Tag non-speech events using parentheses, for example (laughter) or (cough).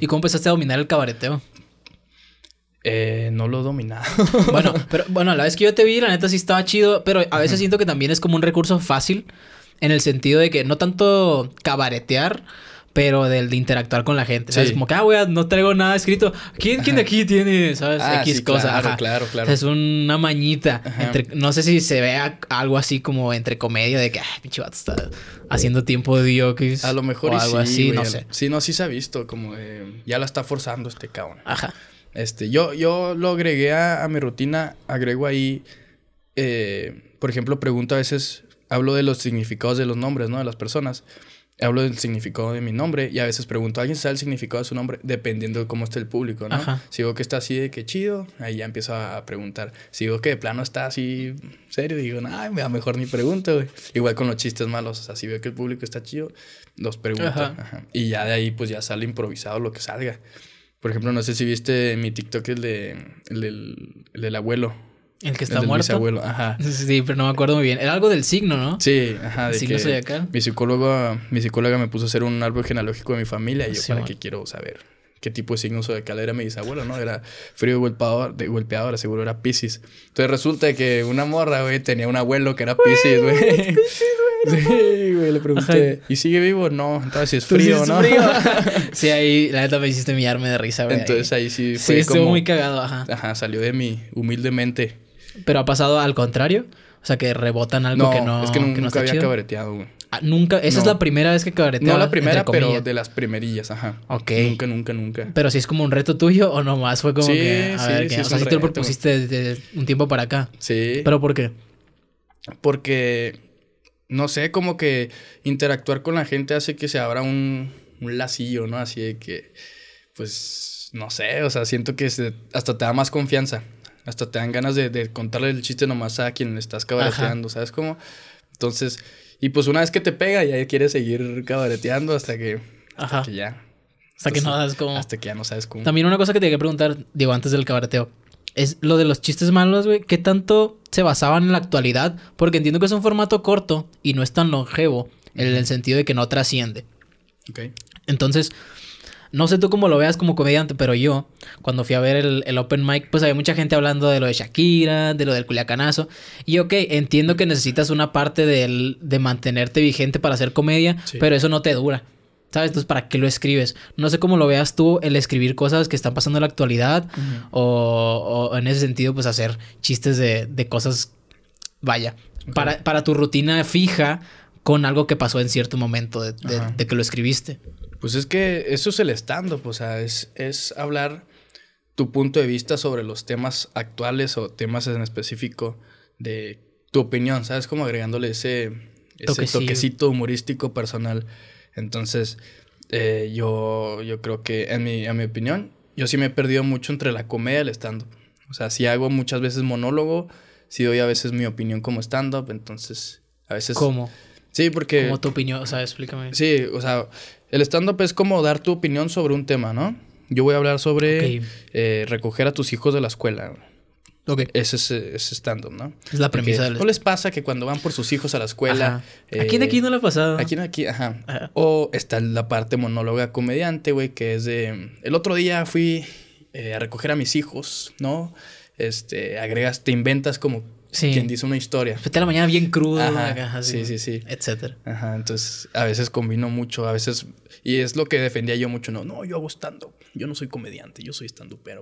¿Y cómo empezaste a dominar el cabareteo? Eh, no lo dominaba. (laughs) bueno, (laughs) pero bueno, la vez que yo te vi, la neta sí estaba chido, pero a veces siento que también es como un recurso fácil en el sentido de que no tanto cabaretear, pero del de interactuar con la gente. ¿sabes? Como que, ah, wey, no traigo nada escrito. ¿Quién, de aquí tiene, sabes? Ah, X cosas? Claro, claro, claro. Es una mañita. no sé si se vea algo así como entre comedia de que, ah, pinche vato está haciendo tiempo de diokis. A lo mejor o algo así, no sé. Sí, no, sí se ha visto. Como ya la está forzando este cabrón. Ajá. Este, yo, yo lo agregué a, mi rutina. Agrego ahí, eh, por ejemplo, pregunto a veces, hablo de los significados de los nombres, ¿no? De las personas hablo del significado de mi nombre y a veces pregunto alguien sabe el significado de su nombre dependiendo de cómo esté el público, ¿no? Si digo que está así de que chido, ahí ya empiezo a preguntar. Si digo que de plano está así serio, digo, me da mejor ni pregunto, Igual con los chistes malos, o sea, si veo que el público está chido, los pregunto. Y ya de ahí pues ya sale improvisado lo que salga. Por ejemplo, no sé si viste mi TikTok el, de, el el del abuelo. El que está el muerto. ajá. (laughs) Sí, pero no me acuerdo muy bien. Era algo del signo, ¿no? Sí, ajá. De signo zodiacal. Mi psicóloga, mi psicóloga me puso a hacer un árbol genealógico de mi familia y yo, ¿para qué quiero saber? qué tipo de signo zodiacal era mi bisabuelo, ¿no? Era frío y golpeador, de golpeador, seguro era Pisces. Entonces resulta que una morra, güey, tenía un abuelo que era Pisces, güey. (laughs) Sí, güey, le pregunté, ¿y sigue vivo? No, entonces si es frío, ¿no? (laughs) sí, ahí la neta me hiciste mirarme de risa, güey. Entonces ahí sí fue Sí, estuvo muy cagado, ajá. Ajá, salió de mí, humildemente. Pero ha pasado al contrario. O sea, que rebotan algo que no. Es que, nunca, había cabreteado, güey. Ah, nunca. Esa es la primera vez que cabareteaba. No la primera, pero de las primerillas, ajá. Ok. Nunca, nunca, nunca. Pero si es como un reto tuyo o nomás fue como sí, que. sí, sí, o sea, si te lo propusiste desde un tiempo para acá. Sí. ¿Pero por qué? Porque. No sé, como que interactuar con la gente hace que se abra un, un lacillo, ¿no? Así de que. Pues. No sé, o sea, siento que hasta te da más confianza hasta te dan ganas de, contarle el chiste nomás a quien le estás cabareteando, ¿sabes cómo? Entonces, y pues una vez que te pega, ya quieres seguir cabareteando hasta que, hasta que ya. Hasta que no sabes cómo. Hasta que ya no sabes cómo. También una cosa que te que preguntar, digo, antes del cabareteo, es lo de los chistes malos, güey. ¿Qué tanto se basaban en la actualidad? Porque entiendo que es un formato corto y no es tan longevo en el sentido de que no trasciende. Ok. Entonces, no sé tú cómo lo veas como comediante, pero yo, cuando fui a ver el, open mic, pues había mucha gente hablando de lo de Shakira, de lo del culiacanazo. Y ok, entiendo que necesitas una parte de mantenerte vigente para hacer comedia, pero eso no te dura. ¿Sabes? Entonces, ¿para qué lo escribes? No sé cómo lo veas tú el escribir cosas que están pasando en la actualidad o, en ese sentido, pues hacer chistes de, de cosas, vaya, para, para tu rutina fija con algo que pasó en cierto momento de, que lo escribiste. Pues es que eso es el stand-up, o sea, es, hablar tu punto de vista sobre los temas actuales o temas en específico de tu opinión, ¿sabes? Como agregándole ese, toquecito. humorístico personal. Entonces, eh, yo, yo creo que, en mi, mi opinión, yo sí me he perdido mucho entre la comedia y el stand-up. O sea, si hago muchas veces monólogo, si doy a veces mi opinión como stand-up, entonces a veces... ¿Cómo? Sí, porque... Como tu opinión, o sea, explícame. Sí, o sea, el stand-up es como dar tu opinión sobre un tema, ¿no? Yo voy a hablar sobre eh, recoger a tus hijos de la escuela. Ok. Ese es, eh, stand-up, ¿no? Es la premisa del... ¿No les pasa que cuando van por sus hijos a la escuela... ¿A quién aquí no le ha pasado? ¿A quién aquí? ajá. O está la parte monóloga comediante, güey, que es de... El otro día fui eh, a recoger a mis hijos, ¿no? Este, agregas, te inventas como quien dice una historia. a la mañana bien cruda, ajá, sí, sí, Etcétera. Ajá, entonces a veces combino mucho, a veces, y es lo que defendía yo mucho, no, no, yo hago stand-up, yo no soy comediante, yo soy stand-upero.